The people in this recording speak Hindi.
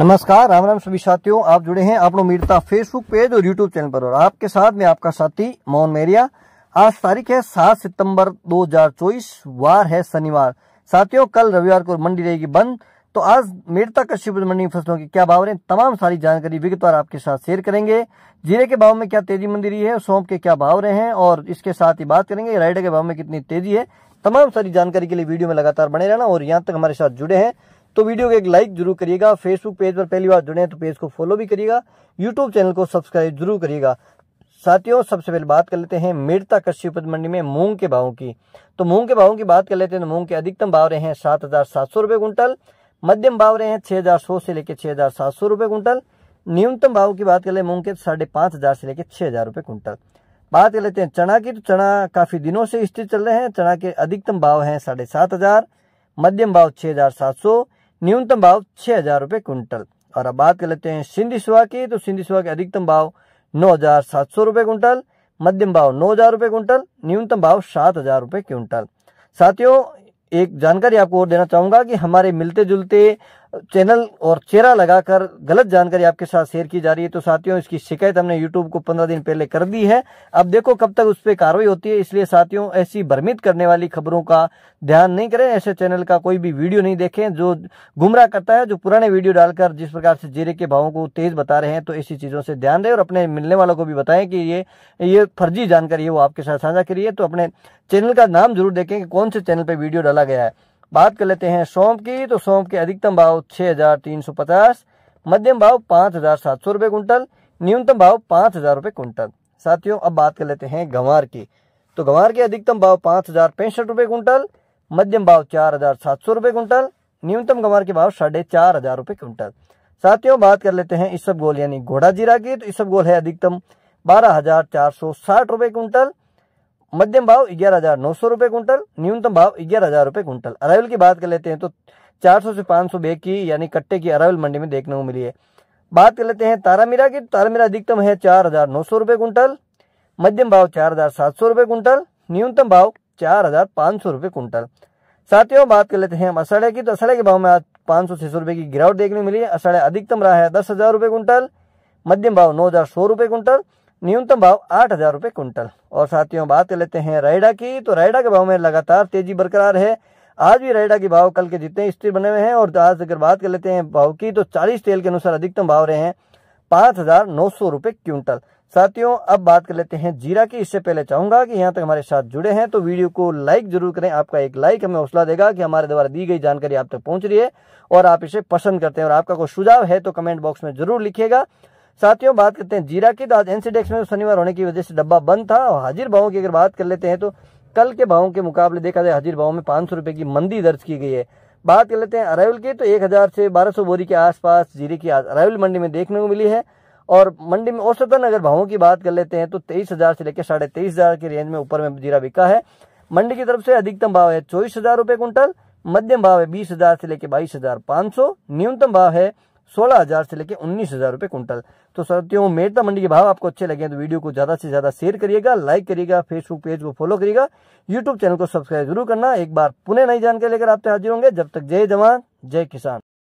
नमस्कार राम राम सभी साथियों आप जुड़े हैं आप लोग मीडता फेसबुक पेज और यूट्यूब चैनल पर और आपके साथ में आपका साथी मोहन मेरिया आज तारीख है सात सितंबर 2024 वार है शनिवार साथियों कल रविवार को मंडी रहेगी बंद तो आज मेरता कृषि मंडी फसलों के क्या भाव रहे तमाम सारी जानकारी विगतवार आपके साथ शेयर करेंगे जीरे के भाव में क्या तेजी मंदी रही है सौंप के क्या भाव रहे हैं और इसके साथ ही बात करेंगे राइडर के भाव में कितनी तेजी है तमाम सारी जानकारी के लिए वीडियो में लगातार बने रहना और यहाँ तक हमारे साथ जुड़े हैं तो वीडियो को एक लाइक जरूर करिएगा फेसबुक पेज पर पहली बार जुड़े तो पेज को फॉलो भी करिएगा यूट्यूब चैनल को सब्सक्राइब जरूर करिएगा साथियों सबसे पहले बात कर लेते हैं मिर्ता कृषि उपज मंडी में मूंग के भावों की तो मूंग के भावों की बात कर लेते हैं तो मूंग के अधिकतम भाव रहे हैं सात हजार सात सौ रुपये कुंटल मध्यम भाव रहे हैं छह हजार सौ से लेकर छह हजार सात सौ रुपये कुंटल न्यूनतम भाव की बात कर ले मूंग के तो साढ़े पांच हजार से लेकर छह हजार रुपये कुंटल बात कर लेते हैं चना की तो चना काफी दिनों से स्थिर चल रहे हैं चना के अधिकतम भाव हैं साढ़े सात हजार मध्यम भाव छह हजार सात सौ न्यूनतम भाव छह हजार रुपए क्विंटल और अब बात कर लेते हैं सिंधी सुहा की तो सिंधी सुहा के अधिकतम भाव नौ हजार सात सौ रुपए कुंटल मध्यम भाव नौ हजार रुपए क्विंटल न्यूनतम भाव सात हजार रुपए क्विंटल साथियों एक जानकारी आपको और देना चाहूंगा कि हमारे मिलते जुलते चैनल और चेहरा लगाकर गलत जानकारी आपके साथ शेयर की जा रही है तो साथियों इसकी शिकायत हमने यूट्यूब को पंद्रह दिन पहले कर दी है अब देखो कब तक उस पर कार्रवाई होती है इसलिए साथियों ऐसी भ्रमित करने वाली खबरों का ध्यान नहीं करें ऐसे चैनल का कोई भी वीडियो नहीं देखें जो गुमराह करता है जो पुराने वीडियो डालकर जिस प्रकार से जीरे के भावों को तेज बता रहे हैं तो ऐसी चीज़ों से ध्यान दें और अपने मिलने वालों को भी बताएं कि ये ये फर्जी जानकारी है वो आपके साथ साझा करिए तो अपने चैनल का नाम जरूर देखें कि कौन से चैनल पर वीडियो डाला गया है बात कर लेते हैं सौंप की तो सौंप के अधिकतम भाव 6,350 मध्यम भाव पाँच हजार सात सौ रुपये कुंटल न्यूनतम भाव पाँच हजार रुपये कुंटल साथियों अब बात कर लेते हैं गंवार की तो गंवार के अधिकतम भाव पाँच हजार पैंसठ रुपये कुंटल मध्यम भाव चार हजार सात सौ रुपये कुंटल न्यूनतम गंवार के भाव साढ़े चार हजार रुपये कुंटल साथियों बात कर लेते हैं इस सब गोल यानी घोड़ा जीरा की तो सब गोल है अधिकतम बारह हजार चार सौ साठ रुपये कुंटल मध्यम भाव ग्यारह हजार नौ सौ रुपए कुंटल न्यूनतम भाव ग्यारह हजार रुपए कुंटल अरावल की बात कर लेते हैं तो 400 से 500 बेग की यानी कट्टे की अरावल मंडी में देखने को मिली है बात कर लेते हैं तारामीरा की तो तारामीरा अधिकतम है चार हजार नौ सौ रुपए कुंटल मध्यम भाव चार हजार सात सौ रुपए कुंटल न्यूनतम भाव चार हजार पांच सौ रुपए कुंटल साथियों बात कर लेते हैं हम असड़े की तो असड़े के भाव में आज पाँच सौ छह सौ रुपए की गिरावट देखने को मिली है असड़े अधिकतम रहा है दस हजार रुपए कुंटल मध्यम भाव नौ हजार सौ रुपए कुंटल न्यूनतम भाव आठ हजार रुपये कुंटल और साथियों बात कर लेते हैं रायडा की तो रायडा के भाव में लगातार तेजी बरकरार है आज भी रायडा के भाव कल के जितने स्थिर बने हुए हैं और आज अगर बात कर लेते हैं भाव की तो चालीस तेल के अनुसार अधिकतम भाव रहे हैं पाँच हजार नौ सौ रुपये क्विंटल साथियों अब बात कर लेते हैं जीरा की इससे पहले चाहूंगा कि यहाँ तक हमारे साथ जुड़े हैं तो वीडियो को लाइक जरूर करें आपका एक लाइक हमें हौसला देगा कि हमारे द्वारा दी गई जानकारी आप तक पहुंच रही है और आप इसे पसंद करते हैं और आपका कोई सुझाव है तो कमेंट बॉक्स में जरूर लिखिएगा साथियों बात करते हैं जीरा की तो आज एनसीडेक्स में तो शनिवार होने की वजह से डब्बा बंद था और हाजिर भावों की अगर बात कर लेते हैं तो कल के भावों के मुकाबले देखा जाए हाजिर भावों में पांच सौ की मंदी दर्ज की गई है बात कर लेते हैं अरावल की तो एक हज़ार से बारह सौ बोरी के आसपास जीरे की अरावल मंडी में देखने को मिली है और मंडी में औसतन अगर भावों की बात कर लेते हैं तो तेईस हज़ार से लेकर साढ़े तेईस हज़ार की रेंज में ऊपर में जीरा बिका है मंडी की तरफ से अधिकतम भाव है चौबीस हज़ार रुपये क्विंटल मध्यम भाव है बीस हज़ार से लेकर बाईस हज़ार पाँच सौ न्यूनतम भाव है सोलह हजार से लेकर उन्नीस हजार रुपये क्विंटल तो साथियों मेरता तो मंडी के भाव आपको अच्छे लगे तो वीडियो को ज्यादा से ज्यादा शेयर करिएगा लाइक करिएगा फेसबुक पेज को फॉलो करिएगा यूट्यूब चैनल को सब्सक्राइब जरूर करना एक बार पुनः नई जानकारी लेकर आपसे हाजिर होंगे जब तक जय जवान जय किसान